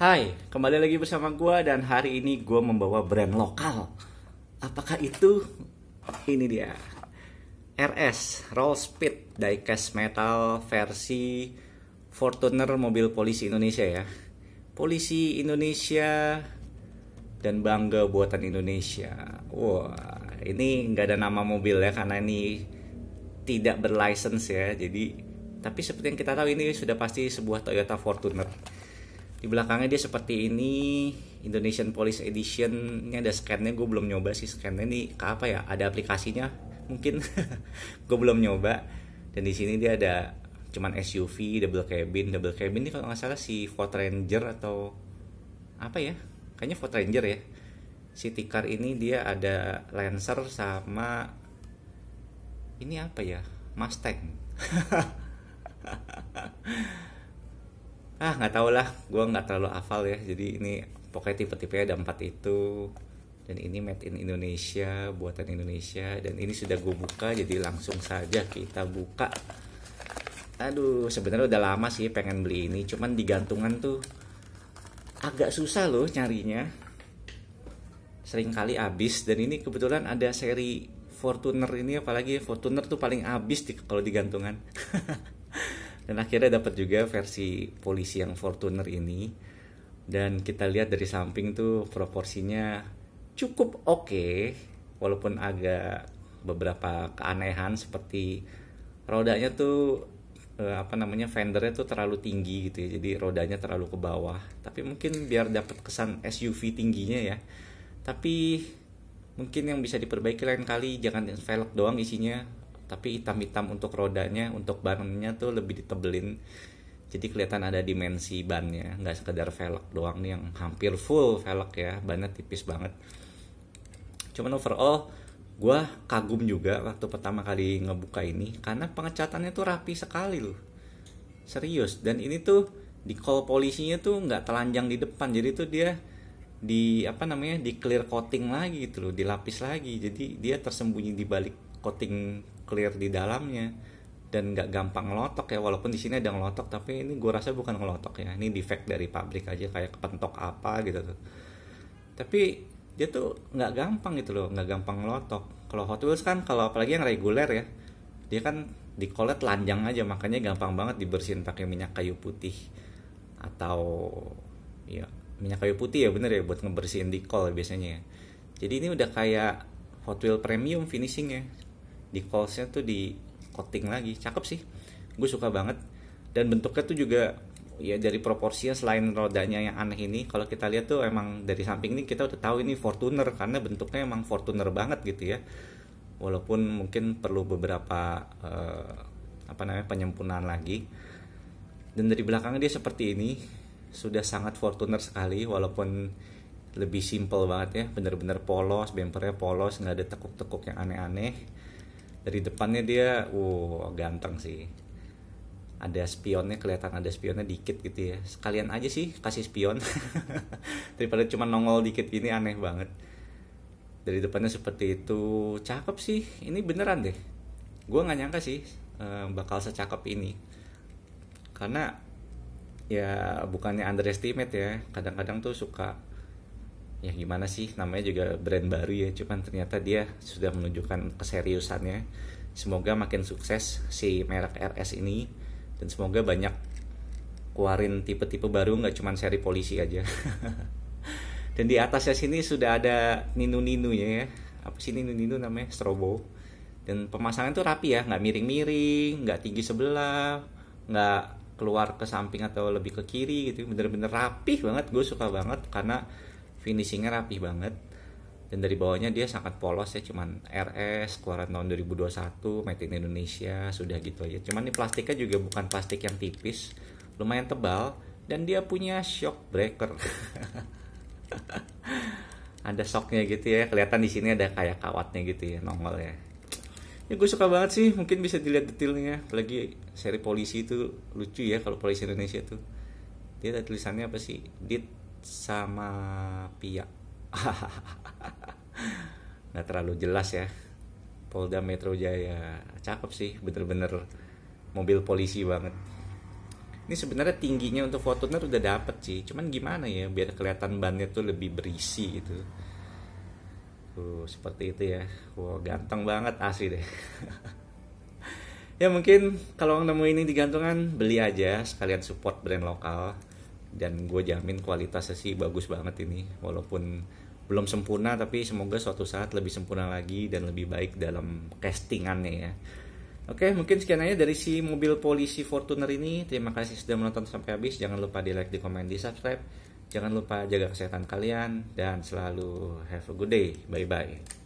Hai, kembali lagi bersama gue dan hari ini gue membawa brand lokal. Apakah itu? Ini dia. RS Roll Speed Diecast Metal versi Fortuner mobil polisi Indonesia ya. Polisi Indonesia dan bangga buatan Indonesia. Wah, ini nggak ada nama mobil ya karena ini tidak berlicense ya. Jadi tapi seperti yang kita tahu ini sudah pasti sebuah Toyota Fortuner di belakangnya dia seperti ini Indonesian Police Edition ini ada scannya gue belum nyoba sih scannya ini ke apa ya ada aplikasinya mungkin gue belum nyoba dan di sini dia ada cuman SUV double cabin double cabin ini kalau nggak salah si Ford Ranger atau apa ya kayaknya Ford Ranger ya City Car ini dia ada Lancer sama ini apa ya Mustang ah nggak tau lah gue nggak terlalu hafal ya jadi ini pokoknya tipe tipe ada empat itu dan ini made in Indonesia buatan Indonesia dan ini sudah gue buka jadi langsung saja kita buka aduh sebenarnya udah lama sih pengen beli ini cuman digantungan tuh agak susah loh nyarinya sering kali habis dan ini kebetulan ada seri Fortuner ini apalagi Fortuner tuh paling habis di, kalau digantungan dan akhirnya dapat juga versi polisi yang Fortuner ini dan kita lihat dari samping tuh proporsinya cukup oke okay, walaupun agak beberapa keanehan seperti rodanya tuh eh, apa namanya fendernya tuh terlalu tinggi gitu ya jadi rodanya terlalu ke bawah tapi mungkin biar dapat kesan SUV tingginya ya tapi mungkin yang bisa diperbaiki lain kali jangan velg doang isinya tapi hitam-hitam untuk rodanya untuk bannya tuh lebih ditebelin jadi kelihatan ada dimensi bannya nggak sekedar velg doang nih yang hampir full velg ya bannya tipis banget cuman overall gue kagum juga waktu pertama kali ngebuka ini karena pengecatannya tuh rapi sekali loh serius dan ini tuh di call polisinya tuh nggak telanjang di depan jadi tuh dia di apa namanya di clear coating lagi gitu loh dilapis lagi jadi dia tersembunyi di balik coating clear di dalamnya dan nggak gampang ngelotok ya walaupun di sini ada ngelotok tapi ini gue rasa bukan ngelotok ya ini defect dari pabrik aja kayak kepentok apa gitu tuh tapi dia tuh nggak gampang gitu loh nggak gampang ngelotok kalau Hot Wheels kan kalau apalagi yang reguler ya dia kan di kolet lanjang aja makanya gampang banget dibersihin pakai minyak kayu putih atau ya minyak kayu putih ya bener ya buat ngebersihin di kol biasanya ya. jadi ini udah kayak Hot Wheel Premium finishingnya di callsnya tuh di coating lagi cakep sih gue suka banget dan bentuknya tuh juga ya dari proporsinya selain rodanya yang aneh ini kalau kita lihat tuh emang dari samping ini kita udah tahu ini Fortuner karena bentuknya emang Fortuner banget gitu ya walaupun mungkin perlu beberapa eh, apa namanya penyempurnaan lagi dan dari belakangnya dia seperti ini sudah sangat Fortuner sekali walaupun lebih simple banget ya bener-bener polos bempernya polos nggak ada tekuk-tekuk yang aneh-aneh dari depannya dia wow ganteng sih ada spionnya kelihatan ada spionnya dikit gitu ya sekalian aja sih kasih spion daripada cuma nongol dikit gini aneh banget dari depannya seperti itu cakep sih ini beneran deh gue nggak nyangka sih eh, bakal secakep ini karena ya bukannya underestimate ya kadang-kadang tuh suka ya gimana sih namanya juga brand baru ya cuman ternyata dia sudah menunjukkan keseriusannya semoga makin sukses si merek RS ini dan semoga banyak keluarin tipe-tipe baru nggak cuman seri polisi aja dan di atasnya sini sudah ada ninu-ninunya ya apa sih ninu-ninu namanya strobo dan pemasangan itu rapi ya nggak miring-miring nggak tinggi sebelah nggak keluar ke samping atau lebih ke kiri gitu bener-bener rapih banget gue suka banget karena finishingnya rapih banget dan dari bawahnya dia sangat polos ya cuman RS keluaran tahun 2021 made in Indonesia sudah gitu aja cuman ini plastiknya juga bukan plastik yang tipis lumayan tebal dan dia punya shock breaker ada shocknya gitu ya kelihatan di sini ada kayak kawatnya gitu ya nongol ya ya gue suka banget sih mungkin bisa dilihat detailnya apalagi seri polisi itu lucu ya kalau polisi Indonesia itu. dia ada tulisannya apa sih dit sama Pia nggak terlalu jelas ya Polda Metro Jaya cakep sih bener-bener mobil polisi banget ini sebenarnya tingginya untuk Fortuner udah dapet sih cuman gimana ya biar kelihatan bannya tuh lebih berisi gitu tuh seperti itu ya wow ganteng banget asli deh ya mungkin kalau nemu ini di gantungan beli aja sekalian support brand lokal dan gue jamin kualitasnya sih bagus banget ini walaupun belum sempurna tapi semoga suatu saat lebih sempurna lagi dan lebih baik dalam castingannya ya Oke, mungkin sekian aja dari si mobil polisi Fortuner ini. Terima kasih sudah menonton sampai habis. Jangan lupa di like, di komen, di subscribe. Jangan lupa jaga kesehatan kalian dan selalu have a good day. Bye bye.